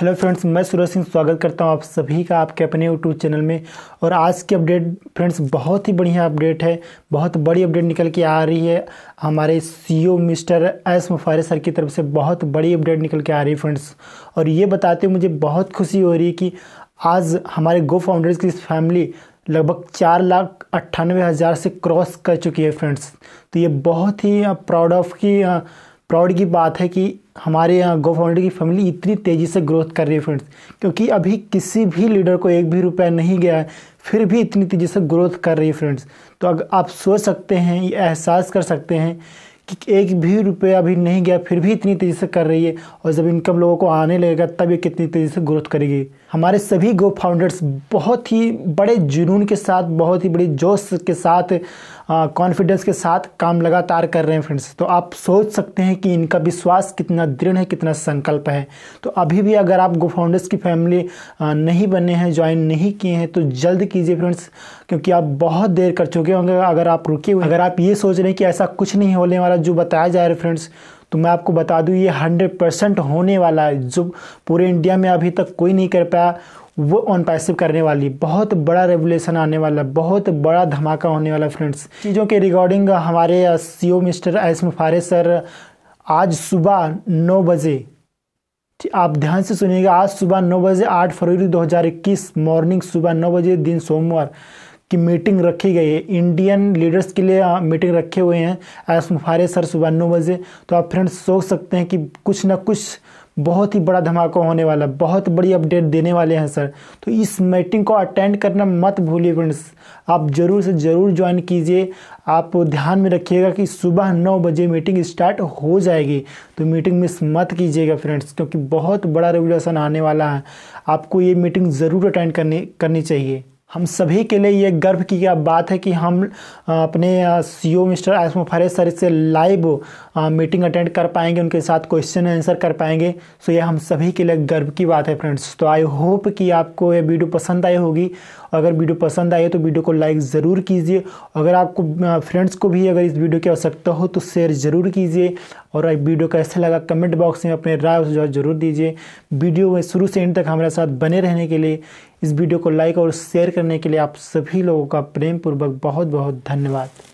hello friends मैं सूरज सिंह स्वागत करता हूं आप सभी का आपके अपने यूट्यूब चैनल में और आज की अपडेट फ्रेंड्स बहुत ही बढ़िया अपडेट है बहुत बड़ी अपडेट निकल के आ रही है हमारे सीईओ e मिस्टर एस मुफारे सर की तरफ से बहुत बड़ी अपडेट निकल के आ रही है फ्रेंड्स और ये बताते हुए मुझे बहुत खुशी हो रही है कि आज हमारे गो फाउंडर्स की फैमिली लगभग चार लाख अट्ठानवे हज़ार से क्रॉस कर चुकी है फ्रेंड्स तो ये बहुत ही प्राउड ऑफ की प्राउड की बात है कि हमारे यहाँ गो फाउंडर की फैमिली इतनी तेज़ी से ग्रोथ कर रही है फ्रेंड्स क्योंकि अभी किसी भी लीडर को एक भी रुपया नहीं गया है फिर भी इतनी तेज़ी से ग्रोथ कर रही है फ्रेंड्स तो अगर आप सोच सकते हैं ये एहसास कर सकते हैं कि एक भी रुपया अभी नहीं गया फिर भी इतनी तेज़ी से कर रही है और जब इनकम लोगों को आने लगेगा तब ये कितनी तेज़ी से ग्रोथ करेगी हमारे सभी गो फाउंडर्स बहुत ही बड़े जुनून के साथ बहुत ही बड़े जोश के साथ कॉन्फिडेंस के साथ काम लगातार कर रहे हैं फ्रेंड्स तो आप सोच सकते हैं कि इनका विश्वास कितना दृढ़ है कितना संकल्प है तो अभी भी अगर आप गो फाउंडर्स की फैमिली नहीं बने हैं ज्वाइन नहीं किए हैं तो जल्द कीजिए फ्रेंड्स क्योंकि आप बहुत देर कर चुके होंगे अगर आप रुके हुए अगर आप ये सोच रहे हैं कि ऐसा कुछ नहीं होने वाला जो बताया जा रहा है फ्रेंड्स तो मैं आपको बता दूं ये हंड्रेड परसेंट होने वाला है जो पूरे इंडिया में अभी तक कोई नहीं कर पाया वो ऑन पैसिव करने वाली बहुत बड़ा रेवोल्यूशन आने वाला बहुत बड़ा धमाका होने वाला फ्रेंड्स चीज़ों के रिगार्डिंग हमारे ओ मिस्टर एस मुफारे सर आज सुबह नौ बजे आप ध्यान से सुनिएगा आज सुबह नौ बजे आठ फरवरी 2021 मॉर्निंग सुबह नौ बजे दिन सोमवार की मीटिंग रखी गई है इंडियन लीडर्स के लिए मीटिंग रखे हुए हैं एस मुफारे सर सुबह नौ बजे तो आप फ्रेंड्स सोच सकते हैं कि कुछ ना कुछ बहुत ही बड़ा धमाका होने वाला बहुत बड़ी अपडेट देने वाले हैं सर तो इस मीटिंग को अटेंड करना मत भूलिए फ्रेंड्स आप ज़रूर से ज़रूर ज्वाइन कीजिए आप ध्यान में रखिएगा कि सुबह नौ बजे मीटिंग स्टार्ट हो जाएगी तो मीटिंग मिस मत कीजिएगा फ्रेंड्स क्योंकि बहुत बड़ा रेगुलेशन आने वाला है आपको ये मीटिंग ज़रूर अटेंड करनी करनी चाहिए हम सभी के लिए ये गर्व की बात है कि हम अपने सी ओ e मिस्टर आसम फारेज सर से लाइव मीटिंग अटेंड कर पाएंगे उनके साथ क्वेश्चन आंसर कर पाएंगे सो ये हम सभी के लिए गर्व की बात है फ्रेंड्स तो आई होप कि आपको ये वीडियो पसंद आई होगी अगर वीडियो पसंद आई तो वीडियो को लाइक ज़रूर कीजिए अगर आपको फ्रेंड्स को भी अगर इस वीडियो की आवश्यकता हो तो शेयर ज़रूर कीजिए और वीडियो कैसा लगा कमेंट बॉक्स में अपने राय सुझाव जरूर दीजिए वीडियो में शुरू से एंड तक हमारे साथ बने रहने के लिए इस वीडियो को लाइक और शेयर करने के लिए आप सभी लोगों का प्रेम पूर्वक बहुत बहुत धन्यवाद